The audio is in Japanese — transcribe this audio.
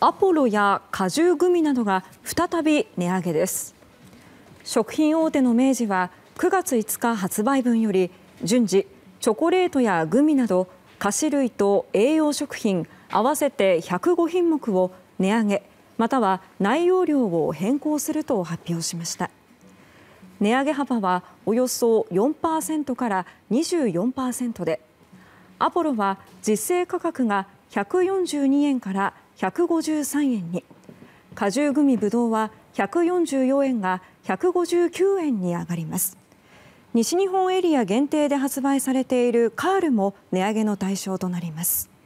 アポロや果汁グミなどが再び値上げです食品大手の明治は9月5日発売分より順次チョコレートやグミなど菓子類と栄養食品合わせて105品目を値上げまたは内容量を変更すると発表しました値上げ幅はおよそ4%から24%でアポロは実勢価格が142円から153円に果汁グミぶどうは144円が159円に上がります西日本エリア限定で発売されているカールも値上げの対象となります。